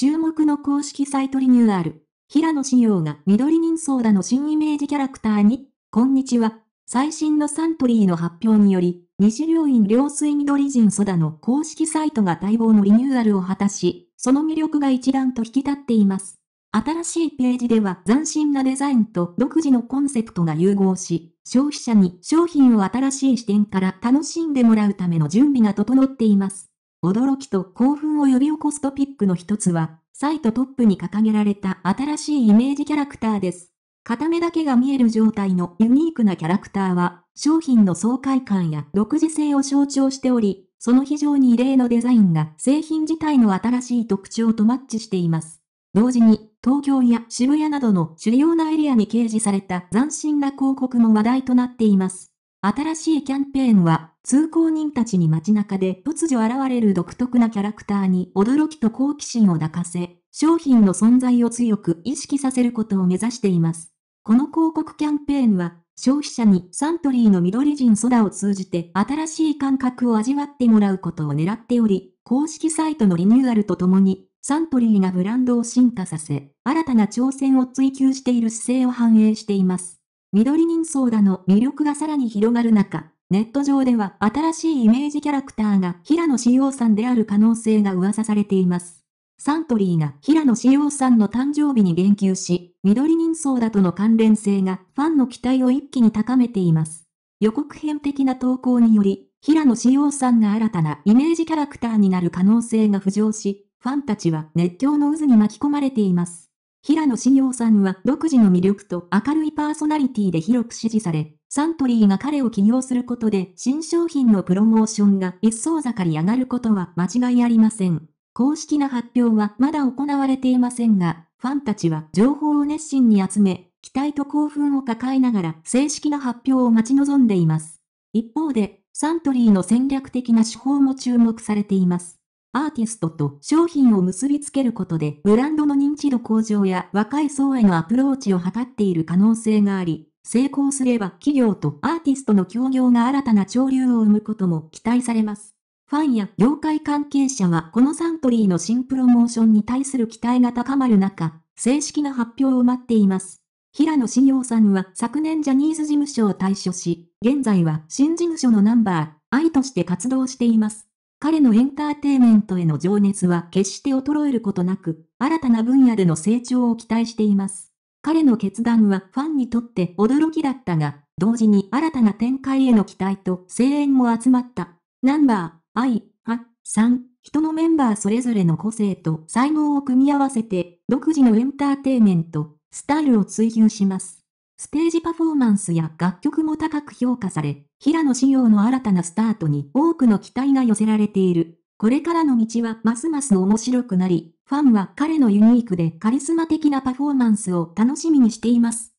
注目の公式サイトリニューアル。平野紫耀が緑人相だの新イメージキャラクターに、こんにちは。最新のサントリーの発表により、西良院良水緑人ソダの公式サイトが待望のリニューアルを果たし、その魅力が一段と引き立っています。新しいページでは斬新なデザインと独自のコンセプトが融合し、消費者に商品を新しい視点から楽しんでもらうための準備が整っています。驚きと興奮を呼び起こすトピックの一つは、サイトトップに掲げられた新しいイメージキャラクターです。片目だけが見える状態のユニークなキャラクターは、商品の爽快感や独自性を象徴しており、その非常に異例のデザインが製品自体の新しい特徴とマッチしています。同時に、東京や渋谷などの主要なエリアに掲示された斬新な広告も話題となっています。新しいキャンペーンは、通行人たちに街中で突如現れる独特なキャラクターに驚きと好奇心を抱かせ、商品の存在を強く意識させることを目指しています。この広告キャンペーンは、消費者にサントリーの緑人ソダを通じて新しい感覚を味わってもらうことを狙っており、公式サイトのリニューアルとともに、サントリーがブランドを進化させ、新たな挑戦を追求している姿勢を反映しています。緑人相だの魅力がさらに広がる中、ネット上では新しいイメージキャラクターが平野紫耀さんである可能性が噂されています。サントリーが平野紫耀さんの誕生日に言及し、緑人相だとの関連性がファンの期待を一気に高めています。予告編的な投稿により、平野紫耀さんが新たなイメージキャラクターになる可能性が浮上し、ファンたちは熱狂の渦に巻き込まれています。平野紫耀さんは独自の魅力と明るいパーソナリティで広く支持され、サントリーが彼を起業することで新商品のプロモーションが一層盛り上がることは間違いありません。公式な発表はまだ行われていませんが、ファンたちは情報を熱心に集め、期待と興奮を抱えながら正式な発表を待ち望んでいます。一方で、サントリーの戦略的な手法も注目されています。アーティストと商品を結びつけることで、ブランドの認知度向上や若い層へのアプローチを図っている可能性があり、成功すれば企業とアーティストの協業が新たな潮流を生むことも期待されます。ファンや業界関係者はこのサントリーの新プロモーションに対する期待が高まる中、正式な発表を待っています。平野志陽さんは昨年ジャニーズ事務所を退所し、現在は新事務所のナンバー、愛として活動しています。彼のエンターテイメントへの情熱は決して衰えることなく、新たな分野での成長を期待しています。彼の決断はファンにとって驚きだったが、同時に新たな展開への期待と声援も集まった。ナンバー、I、サ3、人のメンバーそれぞれの個性と才能を組み合わせて、独自のエンターテイメント、スタイルを追求します。ステージパフォーマンスや楽曲も高く評価され、平野紫耀の新たなスタートに多くの期待が寄せられている。これからの道はますます面白くなり、ファンは彼のユニークでカリスマ的なパフォーマンスを楽しみにしています。